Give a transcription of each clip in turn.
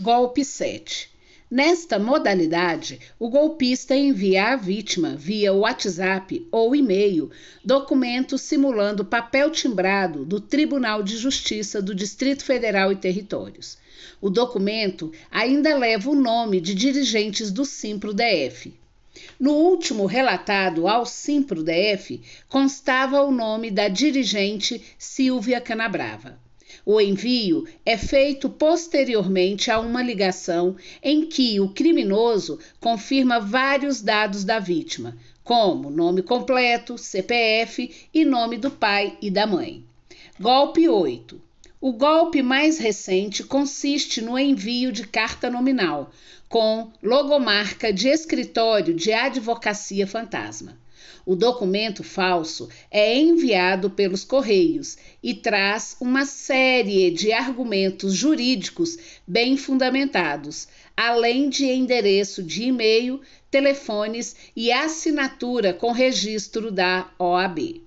Golpe 7. Nesta modalidade, o golpista envia à vítima, via WhatsApp ou e-mail, documentos simulando papel timbrado do Tribunal de Justiça do Distrito Federal e Territórios. O documento ainda leva o nome de dirigentes do Simpro-DF. No último relatado ao Simpro-DF, constava o nome da dirigente Silvia Canabrava. O envio é feito posteriormente a uma ligação em que o criminoso confirma vários dados da vítima, como nome completo, CPF e nome do pai e da mãe. Golpe 8. O golpe mais recente consiste no envio de carta nominal, com logomarca de escritório de advocacia fantasma. O documento falso é enviado pelos Correios e traz uma série de argumentos jurídicos bem fundamentados, além de endereço de e-mail, telefones e assinatura com registro da OAB.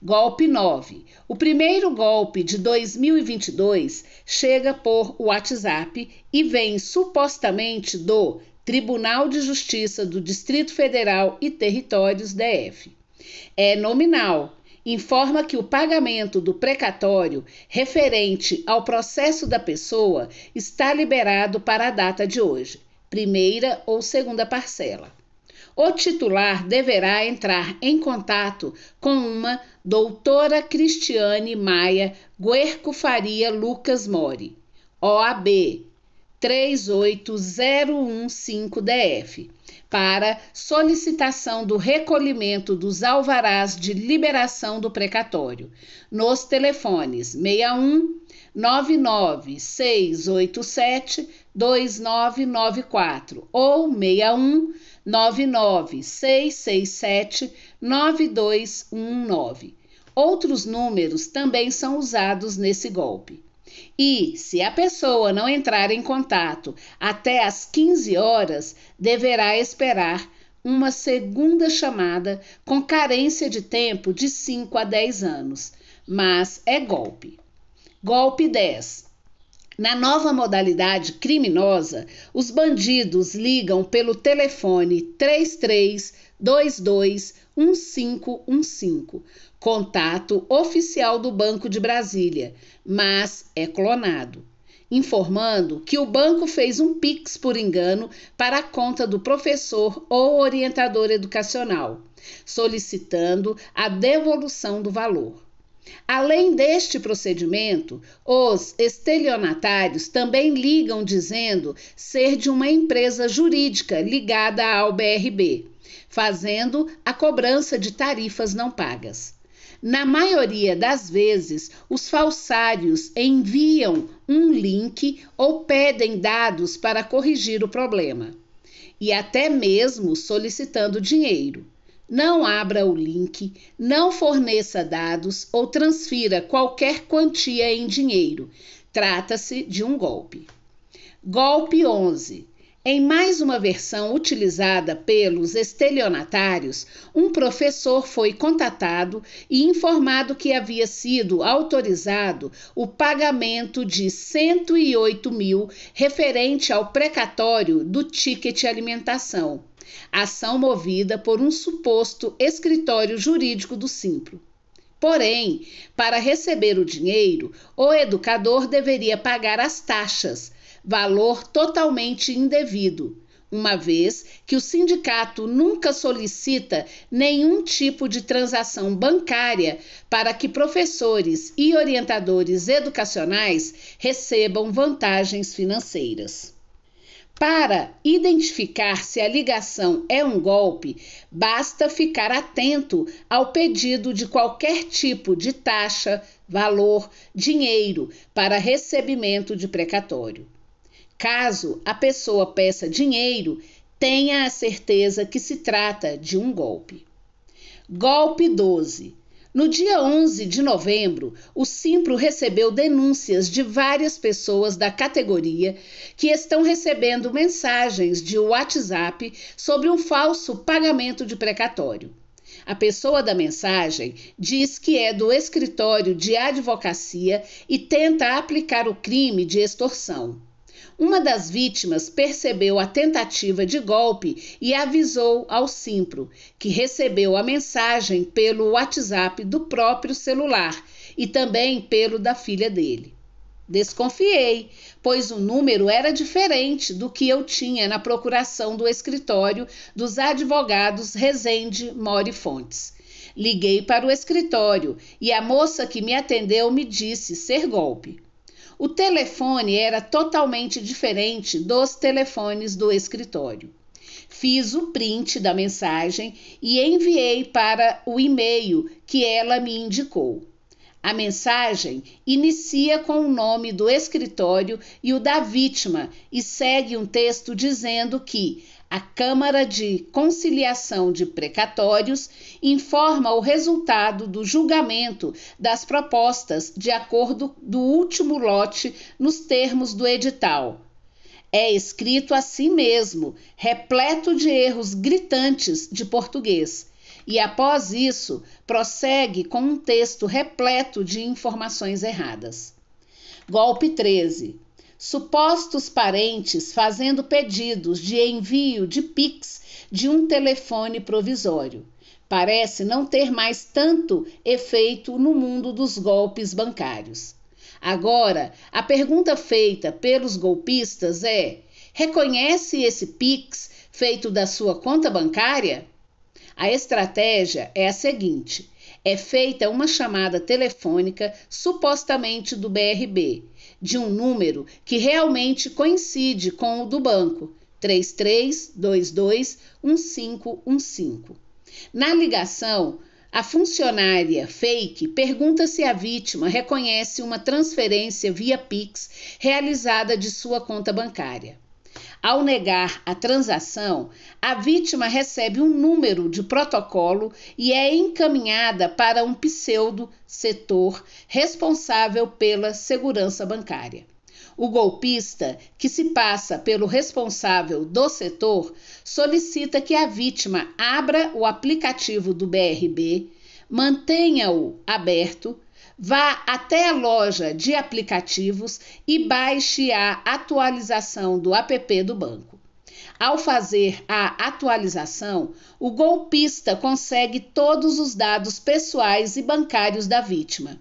Golpe 9. O primeiro golpe de 2022 chega por WhatsApp e vem supostamente do Tribunal de Justiça do Distrito Federal e Territórios DF. É nominal. Informa que o pagamento do precatório referente ao processo da pessoa está liberado para a data de hoje, primeira ou segunda parcela. O titular deverá entrar em contato com uma doutora Cristiane Maia Guerco Faria Lucas Mori, OAB 38015-DF para solicitação do recolhimento dos alvarás de liberação do precatório nos telefones 61 99687 2994 ou 61 99667 9219. Outros números também são usados nesse golpe. E, se a pessoa não entrar em contato até às 15 horas, deverá esperar uma segunda chamada com carência de tempo de 5 a 10 anos. Mas é golpe. Golpe 10. Na nova modalidade criminosa, os bandidos ligam pelo telefone 33 221515, contato oficial do Banco de Brasília, mas é clonado, informando que o banco fez um Pix por engano para a conta do professor ou orientador educacional, solicitando a devolução do valor. Além deste procedimento, os estelionatários também ligam dizendo ser de uma empresa jurídica ligada ao BRB fazendo a cobrança de tarifas não pagas. Na maioria das vezes, os falsários enviam um link ou pedem dados para corrigir o problema, e até mesmo solicitando dinheiro. Não abra o link, não forneça dados ou transfira qualquer quantia em dinheiro. Trata-se de um golpe. Golpe 11 em mais uma versão utilizada pelos estelionatários, um professor foi contatado e informado que havia sido autorizado o pagamento de 108 mil referente ao precatório do ticket alimentação, ação movida por um suposto escritório jurídico do Simplo. Porém, para receber o dinheiro, o educador deveria pagar as taxas valor totalmente indevido, uma vez que o sindicato nunca solicita nenhum tipo de transação bancária para que professores e orientadores educacionais recebam vantagens financeiras. Para identificar se a ligação é um golpe, basta ficar atento ao pedido de qualquer tipo de taxa, valor, dinheiro para recebimento de precatório. Caso a pessoa peça dinheiro, tenha a certeza que se trata de um golpe. Golpe 12. No dia 11 de novembro, o Simpro recebeu denúncias de várias pessoas da categoria que estão recebendo mensagens de WhatsApp sobre um falso pagamento de precatório. A pessoa da mensagem diz que é do escritório de advocacia e tenta aplicar o crime de extorsão. Uma das vítimas percebeu a tentativa de golpe e avisou ao Simpro, que recebeu a mensagem pelo WhatsApp do próprio celular e também pelo da filha dele. Desconfiei, pois o número era diferente do que eu tinha na procuração do escritório dos advogados Rezende Mori Fontes. Liguei para o escritório e a moça que me atendeu me disse ser golpe. O telefone era totalmente diferente dos telefones do escritório. Fiz o print da mensagem e enviei para o e-mail que ela me indicou. A mensagem inicia com o nome do escritório e o da vítima e segue um texto dizendo que a Câmara de Conciliação de Precatórios informa o resultado do julgamento das propostas de acordo do último lote nos termos do edital. É escrito assim mesmo, repleto de erros gritantes de português e após isso prossegue com um texto repleto de informações erradas. Golpe 13 supostos parentes fazendo pedidos de envio de Pix de um telefone provisório. Parece não ter mais tanto efeito no mundo dos golpes bancários. Agora, a pergunta feita pelos golpistas é: reconhece esse Pix feito da sua conta bancária? A estratégia é a seguinte: é feita uma chamada telefônica supostamente do BRB de um número que realmente coincide com o do banco, 33221515. Na ligação, a funcionária fake pergunta se a vítima reconhece uma transferência via Pix realizada de sua conta bancária. Ao negar a transação, a vítima recebe um número de protocolo e é encaminhada para um pseudo setor responsável pela segurança bancária. O golpista, que se passa pelo responsável do setor, solicita que a vítima abra o aplicativo do BRB, mantenha-o aberto Vá até a loja de aplicativos e baixe a atualização do app do banco. Ao fazer a atualização, o golpista consegue todos os dados pessoais e bancários da vítima.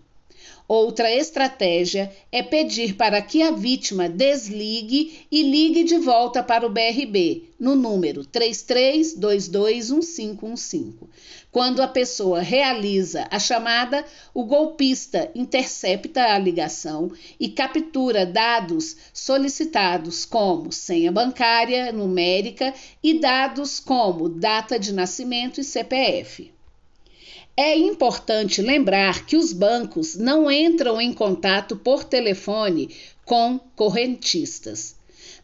Outra estratégia é pedir para que a vítima desligue e ligue de volta para o BRB no número 33221515. Quando a pessoa realiza a chamada, o golpista intercepta a ligação e captura dados solicitados como senha bancária numérica e dados como data de nascimento e CPF. É importante lembrar que os bancos não entram em contato por telefone com correntistas.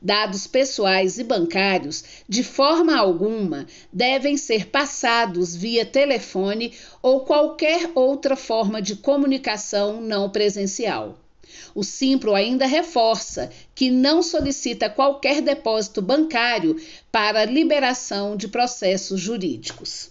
Dados pessoais e bancários, de forma alguma, devem ser passados via telefone ou qualquer outra forma de comunicação não presencial. O Simpro ainda reforça que não solicita qualquer depósito bancário para liberação de processos jurídicos.